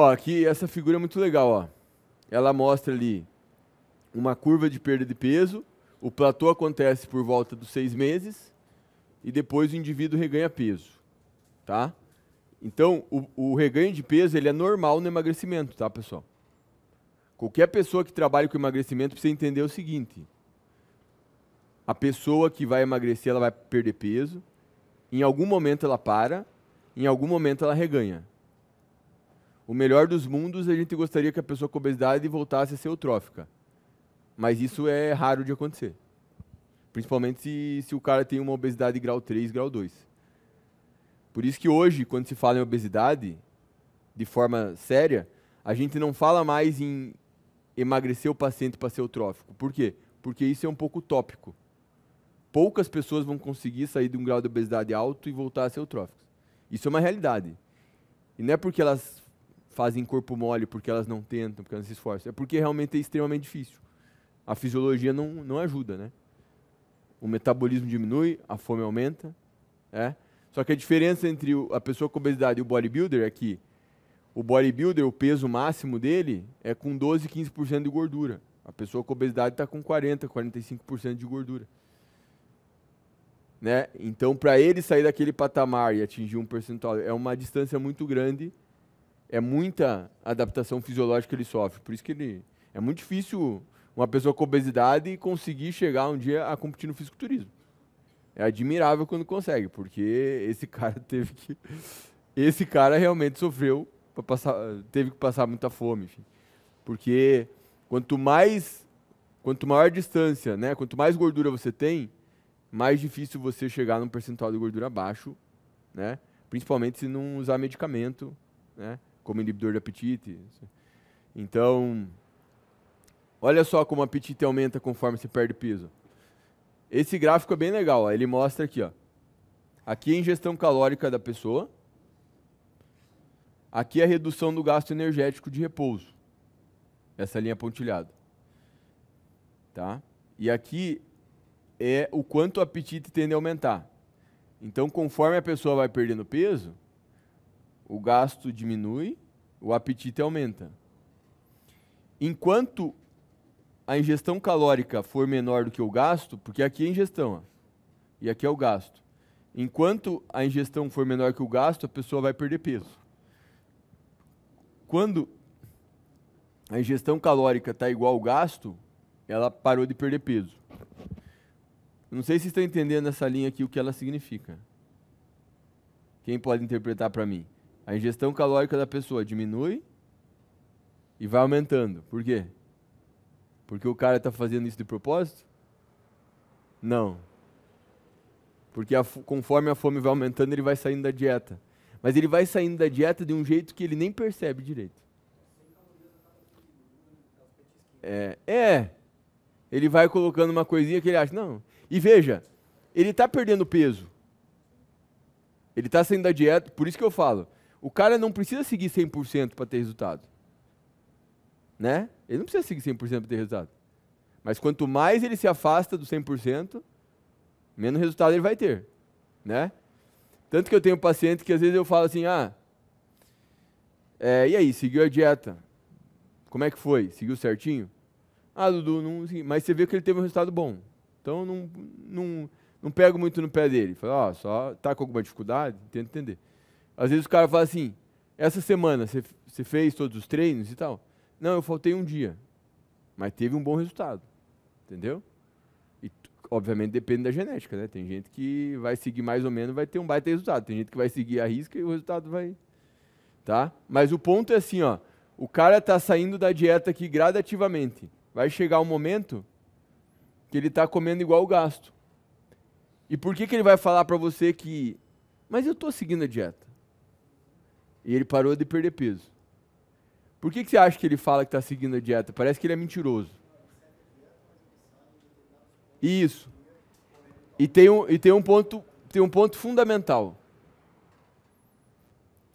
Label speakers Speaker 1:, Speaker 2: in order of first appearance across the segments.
Speaker 1: Ó, aqui essa figura é muito legal, ó. Ela mostra ali uma curva de perda de peso, o platô acontece por volta dos seis meses e depois o indivíduo reganha peso, tá? Então, o, o reganho de peso ele é normal no emagrecimento, tá, pessoal? Qualquer pessoa que trabalhe com emagrecimento precisa entender o seguinte: a pessoa que vai emagrecer, ela vai perder peso, em algum momento ela para, em algum momento ela reganha. O melhor dos mundos, a gente gostaria que a pessoa com obesidade voltasse a ser eutrófica. Mas isso é raro de acontecer. Principalmente se, se o cara tem uma obesidade grau 3, grau 2. Por isso que hoje, quando se fala em obesidade, de forma séria, a gente não fala mais em emagrecer o paciente para ser eutrófico. Por quê? Porque isso é um pouco tópico. Poucas pessoas vão conseguir sair de um grau de obesidade alto e voltar a ser eutróficos. Isso é uma realidade. E não é porque elas fazem corpo mole porque elas não tentam, porque elas se esforçam. É porque realmente é extremamente difícil. A fisiologia não, não ajuda, né? O metabolismo diminui, a fome aumenta, é? Só que a diferença entre a pessoa com obesidade e o bodybuilder é que o bodybuilder, o peso máximo dele é com 12, 15% de gordura. A pessoa com obesidade está com 40, 45% de gordura. Né? Então, para ele sair daquele patamar e atingir um percentual, é uma distância muito grande é muita adaptação fisiológica que ele sofre. Por isso que ele é muito difícil uma pessoa com obesidade conseguir chegar um dia a competir no fisiculturismo. É admirável quando consegue, porque esse cara teve que esse cara realmente sofreu passar, teve que passar muita fome, enfim. Porque quanto mais quanto maior distância, né, quanto mais gordura você tem, mais difícil você chegar num percentual de gordura baixo, né? Principalmente se não usar medicamento, né? como inibidor de apetite. Assim. Então, olha só como o apetite aumenta conforme se perde peso. Esse gráfico é bem legal, ó. ele mostra aqui, ó. Aqui é a ingestão calórica da pessoa. Aqui é a redução do gasto energético de repouso. Essa linha pontilhada. Tá? E aqui é o quanto o apetite tende a aumentar. Então, conforme a pessoa vai perdendo peso, o gasto diminui, o apetite aumenta. Enquanto a ingestão calórica for menor do que o gasto, porque aqui é ingestão ó, e aqui é o gasto. Enquanto a ingestão for menor que o gasto, a pessoa vai perder peso. Quando a ingestão calórica está igual ao gasto, ela parou de perder peso. Não sei se vocês estão entendendo essa linha aqui, o que ela significa. Quem pode interpretar para mim? a ingestão calórica da pessoa diminui e vai aumentando. Por quê? Porque o cara está fazendo isso de propósito? Não. Porque a, conforme a fome vai aumentando, ele vai saindo da dieta. Mas ele vai saindo da dieta de um jeito que ele nem percebe direito. É, é. Ele vai colocando uma coisinha que ele acha. Não. E veja, ele está perdendo peso. Ele está saindo da dieta, por isso que eu falo. O cara não precisa seguir 100% para ter resultado. Né? Ele não precisa seguir 100% para ter resultado. Mas quanto mais ele se afasta do 100%, menos resultado ele vai ter, né? Tanto que eu tenho paciente que às vezes eu falo assim, ah, é, e aí, seguiu a dieta? Como é que foi? Seguiu certinho? Ah, Dudu, não Mas você vê que ele teve um resultado bom. Então, não, não, não pego muito no pé dele. Falo, ó, oh, só tá com alguma dificuldade? Tenta entender. Às vezes o cara fala assim: essa semana você, fez todos os treinos e tal? Não, eu faltei um dia, mas teve um bom resultado, entendeu? E obviamente depende da genética, né? Tem gente que vai seguir mais ou menos, vai ter um baita resultado. Tem gente que vai seguir a risca e o resultado vai, tá? Mas o ponto é assim, ó, o cara tá saindo da dieta aqui gradativamente. Vai chegar um momento que ele tá comendo igual o gasto. E por que que ele vai falar para você que mas eu tô seguindo a dieta? E ele parou de perder peso. Por que, que você acha que ele fala que está seguindo a dieta? Parece que ele é mentiroso. Isso. E tem um, e tem um, ponto, tem um ponto fundamental.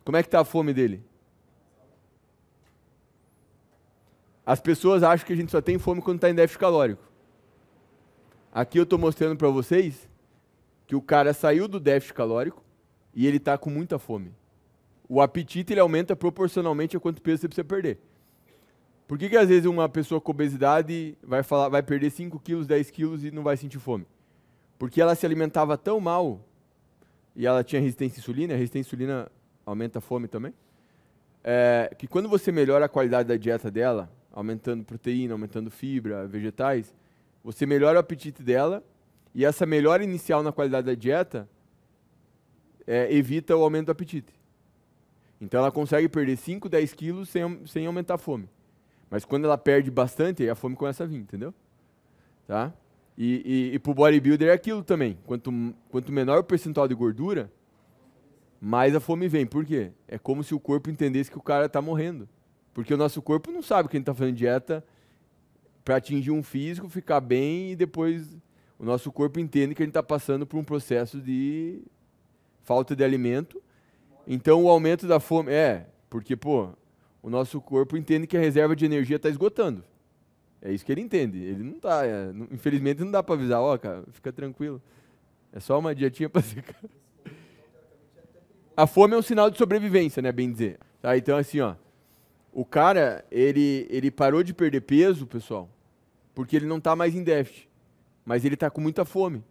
Speaker 1: Como é que está a fome dele? As pessoas acham que a gente só tem fome quando está em déficit calórico. Aqui eu estou mostrando para vocês que o cara saiu do déficit calórico e ele está com muita fome. O apetite ele aumenta proporcionalmente a quanto peso você precisa perder. Por que, que às vezes uma pessoa com obesidade vai, falar, vai perder 5 quilos, 10 quilos e não vai sentir fome? Porque ela se alimentava tão mal e ela tinha resistência à insulina, a resistência à insulina aumenta a fome também, é, que quando você melhora a qualidade da dieta dela, aumentando proteína, aumentando fibra, vegetais, você melhora o apetite dela e essa melhora inicial na qualidade da dieta é, evita o aumento do apetite. Então ela consegue perder 5, 10 quilos sem, sem aumentar a fome. Mas quando ela perde bastante, a fome começa a vir, entendeu? Tá? E, e, e para o bodybuilder é aquilo também. Quanto, quanto menor o percentual de gordura, mais a fome vem. Por quê? É como se o corpo entendesse que o cara está morrendo. Porque o nosso corpo não sabe que a gente está fazendo dieta para atingir um físico, ficar bem e depois o nosso corpo entende que a gente está passando por um processo de falta de alimento então o aumento da fome é, porque pô, o nosso corpo entende que a reserva de energia está esgotando. É isso que ele entende. Ele não tá, é, infelizmente não dá para avisar, ó, oh, cara, fica tranquilo. É só uma dietinha para secar. A fome é um sinal de sobrevivência, né, bem dizer. Tá, então assim, ó, o cara, ele ele parou de perder peso, pessoal, porque ele não está mais em déficit, mas ele está com muita fome.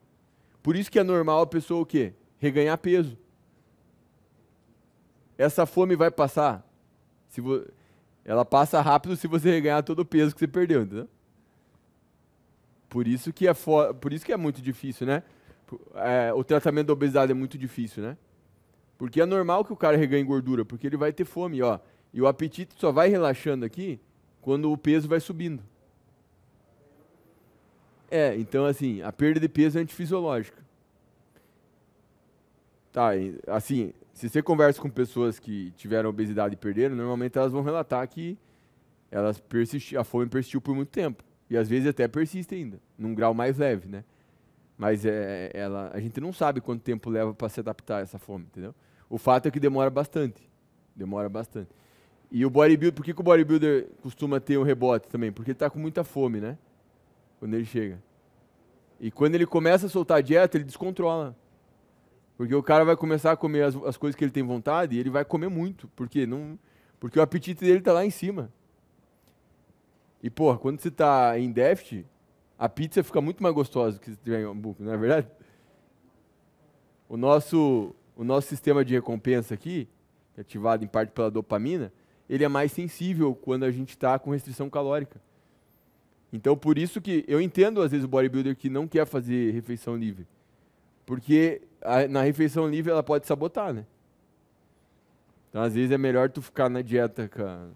Speaker 1: Por isso que é normal a pessoa o quê? Reganhar peso. Essa fome vai passar? Se vo... Ela passa rápido se você ganhar todo o peso que você perdeu, entendeu? Por isso que é, fo... Por isso que é muito difícil, né? É, o tratamento da obesidade é muito difícil, né? Porque é normal que o cara reganhe gordura, porque ele vai ter fome, ó. E o apetite só vai relaxando aqui quando o peso vai subindo. É, então assim, a perda de peso é antifisiológica. Tá, assim, se você conversa com pessoas que tiveram obesidade e perderam, normalmente elas vão relatar que elas persisti, a fome persistiu por muito tempo. E às vezes até persiste ainda, num grau mais leve, né? Mas é, é ela, a gente não sabe quanto tempo leva para se adaptar a essa fome, entendeu? O fato é que demora bastante. Demora bastante. E o bodybuilder, por que, que o bodybuilder costuma ter um rebote também? Porque ele está com muita fome, né? Quando ele chega. E quando ele começa a soltar a dieta, ele descontrola. Porque o cara vai começar a comer as, as coisas que ele tem vontade e ele vai comer muito, porque não porque o apetite dele está lá em cima. E porra, quando você está em déficit, a pizza fica muito mais gostosa do que se tiver em hambúrguer, não é verdade? O nosso o nosso sistema de recompensa aqui, é ativado em parte pela dopamina, ele é mais sensível quando a gente está com restrição calórica. Então, por isso que eu entendo, às vezes, o bodybuilder que não quer fazer refeição livre. Porque na refeição livre ela pode sabotar, né? Então, às vezes é melhor tu ficar na dieta com, a,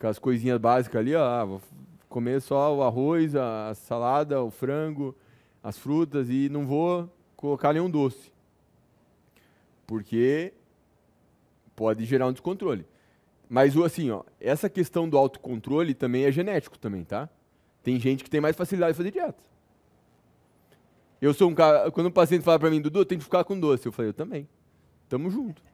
Speaker 1: com as coisinhas básicas ali, ó. Ah, vou comer só o arroz, a, a salada, o frango, as frutas e não vou colocar nenhum doce. Porque pode gerar um descontrole. Mas assim, ó, essa questão do autocontrole também é genético também, tá? Tem gente que tem mais facilidade de fazer dieta. Eu sou um cara. Quando um paciente fala para mim, Dudu, tem que ficar com doce. Eu falei, eu também. Tamo junto.